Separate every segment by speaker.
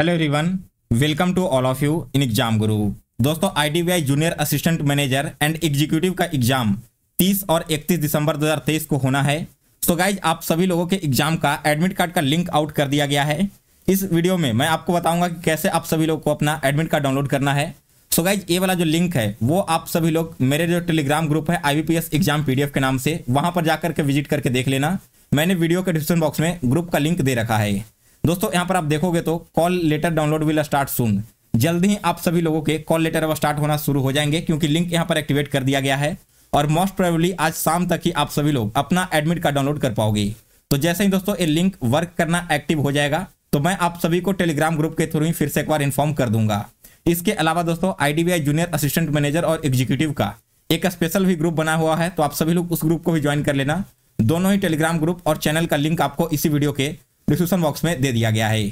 Speaker 1: hello everyone welcome to all of you in exam Guru दोस्तों IDBI junior assistant manager and executive का exam 30 और 31 दिसंबर 2023 को होना है सो so गाइज आप सभी लोगों के एग्जाम का एडमिट कार्ड का लिंक आउट कर दिया गया है इस वीडियो में मैं आपको बताऊंगा कि कैसे आप सभी लोग को अपना एडमिट कार्ड डाउनलोड करना है सो so गाइज ये वाला जो लिंक है वो आप सभी लोग मेरे जो टेलीग्राम ग्रुप है आई एग्जाम पी के नाम से वहाँ पर जाकर के विजिट करके देख लेना मैंने वीडियो के डिस्क्रिप्शन बॉक्स में ग्रुप का लिंक दे रखा है दोस्तों यहाँ पर आप देखोगे तो call letter download will start soon जल्दी ही आप सभी लोगों के कॉल लेटर अब स्टार्ट होना शुरू हो जाएंगे क्योंकि लिंक यहाँ पर एक्टिवेट कर दिया गया है और मोस्ट प्रोबेबली आज शाम तक ही आप सभी लोग अपना एडमिट कार्ड डाउनलोड कर पाओगे तो जैसे ही दोस्तों ये लिंक वर्क करना एक्टिव हो जाएगा तो मैं आप सभी को टेलीग्राम ग्रुप के थ्रू ही फिर से एक बार इन्फॉर्म कर दूंगा इसके अलावा दोस्तों आई जूनियर असिस्टेंट मैनेजर और एग्जीक्यूटिव का एक स्पेशल भी ग्रुप बना हुआ है तो आप सभी लोग उस ग्रुप को भी ज्वाइन कर लेना दोनों ही टेलीग्राम ग्रुप और चैनल का लिंक आपको इसी वीडियो के डिस्क्रिप्शन बॉक्स में दे दिया गया है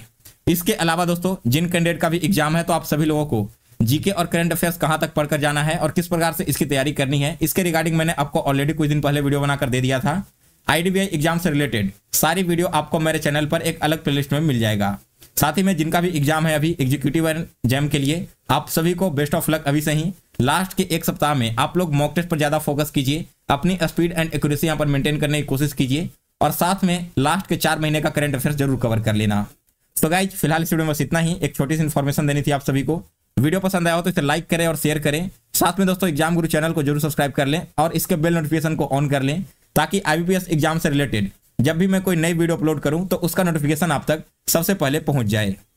Speaker 1: इसके अलावा दोस्तों जिन कैंडिडेट का भी एग्जाम है तो आप सभी लोगों को जीके और करंट अफेयर्स कहां तक पढ़कर जाना है और किस प्रकार से इसकी तैयारी करनी है इसके रिगार्डिंग मैंने आपको ऑलरेडी कुछ दिन पहले वीडियो बनाकर दे दिया था आईडीबीआई एग्जाम से रिलेटेड सारी वीडियो आपको मेरे चैनल पर एक अलग प्लेलिस्ट में मिल जाएगा साथ ही में जिनका भी एग्जाम है अभी एग्जीक्यूटिव जैम के लिए आप सभी को बेस्ट ऑफ लक अभी से ही लास्ट के एक सप्ताह में आप लोग मॉक टेस्ट पर ज़्यादा फोकस कीजिए अपनी स्पीड एंड एक्यूरेसी यहाँ पर मेंटेन करने की कोशिश कीजिए और साथ में लास्ट के चार महीने का करंट अफेयर जरूर कवर कर लेना तो गाइज फिलहाल इस वीडियो में बस इतना ही एक छोटी सी इन्फॉर्मेशन देनी थी आप सभी को वीडियो पसंद आया हो तो इसे लाइक करें और शेयर करें साथ में दोस्तों एग्जाम गुरु चैनल को जरूर सब्सक्राइब कर लें और इसके बेल नोटिफिकेशन को ऑन कर लें ताकि आईबीपीएस एग्जाम से रिलेटेड जब भी मैं कोई नई वीडियो अपलोड करूं तो उसका नोटिफिकेशन आप तक सबसे पहले पहुंच जाए